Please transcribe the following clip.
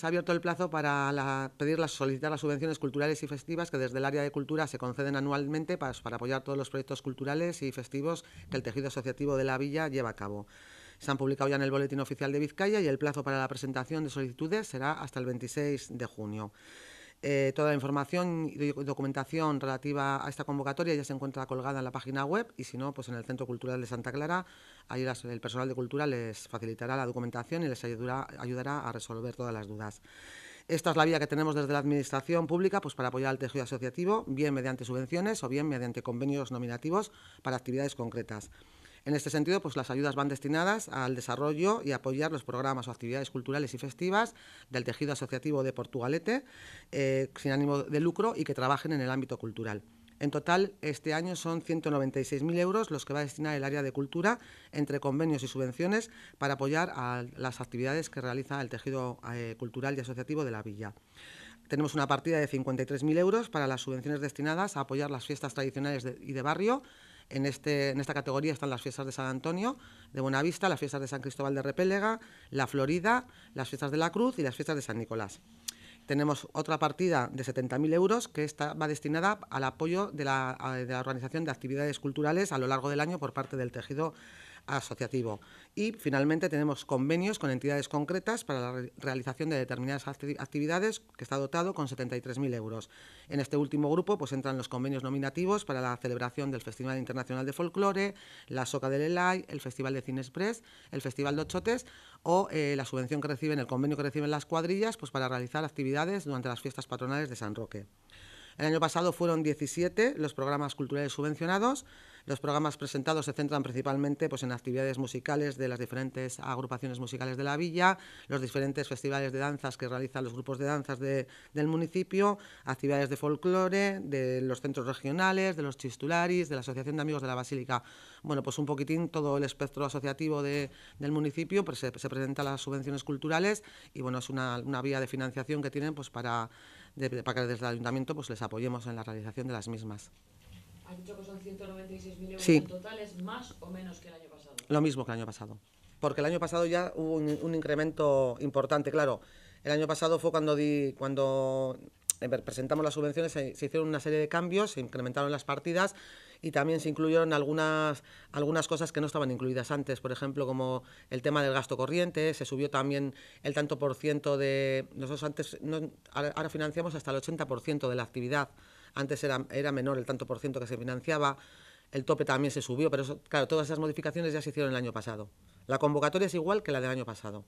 Se ha abierto el plazo para pedir solicitar las subvenciones culturales y festivas que desde el área de cultura se conceden anualmente para, para apoyar todos los proyectos culturales y festivos que el tejido asociativo de la villa lleva a cabo. Se han publicado ya en el Boletín Oficial de Vizcaya y el plazo para la presentación de solicitudes será hasta el 26 de junio. Eh, toda la información y documentación relativa a esta convocatoria ya se encuentra colgada en la página web y si no, pues en el Centro Cultural de Santa Clara, ahí el personal de cultura les facilitará la documentación y les ayudará, a resolver todas las dudas. Esta es la vía que tenemos desde la Administración Pública pues, para apoyar al tejido asociativo, bien mediante subvenciones o bien mediante convenios nominativos para actividades concretas. En este sentido, pues las ayudas van destinadas al desarrollo y apoyar los programas o actividades culturales y festivas del tejido asociativo de Portugalete, eh, sin ánimo de lucro y que trabajen en el ámbito cultural. En total, este año son 196.000 euros los que va a destinar el área de cultura entre convenios y subvenciones para apoyar a las actividades que realiza el tejido eh, cultural y asociativo de la villa. Tenemos una partida de 53.000 euros para las subvenciones destinadas a apoyar las fiestas tradicionales y de barrio, en, este, en esta categoría están las fiestas de San Antonio, de Buenavista, las fiestas de San Cristóbal de Repélega, la Florida, las fiestas de la Cruz y las fiestas de San Nicolás. Tenemos otra partida de 70.000 euros que va destinada al apoyo de la, de la organización de actividades culturales a lo largo del año por parte del tejido asociativo. Y finalmente tenemos convenios con entidades concretas para la realización de determinadas actividades que está dotado con 73.000 euros. En este último grupo pues entran los convenios nominativos para la celebración del Festival Internacional de Folclore, la Soca del Elai, el Festival de Cine Express, el Festival de Ochotes o eh, la subvención que reciben, el convenio que reciben las cuadrillas pues para realizar actividades durante las fiestas patronales de San Roque. El año pasado fueron 17 los programas culturales subvencionados, los programas presentados se centran principalmente pues, en actividades musicales de las diferentes agrupaciones musicales de la villa, los diferentes festivales de danzas que realizan los grupos de danzas del municipio, actividades de folclore, de los centros regionales, de los chistularis, de la Asociación de Amigos de la Basílica. Bueno, pues un poquitín todo el espectro asociativo del municipio, pues se, presenta a las subvenciones culturales y bueno, es una, vía de financiación que tienen pues, para, para que desde el ayuntamiento pues, les apoyemos en la realización de las mismas. Has dicho que son 196.000 euros en total, ¿es más o menos que el año pasado? Lo mismo que el año pasado, porque el año pasado ya hubo un, incremento importante, claro. El año pasado fue cuando, cuando eh, presentamos las subvenciones, se, hicieron una serie de cambios, se incrementaron las partidas y también se incluyeron algunas, algunas cosas que no estaban incluidas antes, por ejemplo, como el tema del gasto corriente, se subió también el tanto por ciento de... Nosotros antes, ahora financiamos hasta el 80% de la actividad antes era, menor el tanto por ciento que se financiaba, el tope también se subió, pero claro, todas esas modificaciones ya se hicieron el año pasado. La convocatoria es igual que la del año pasado.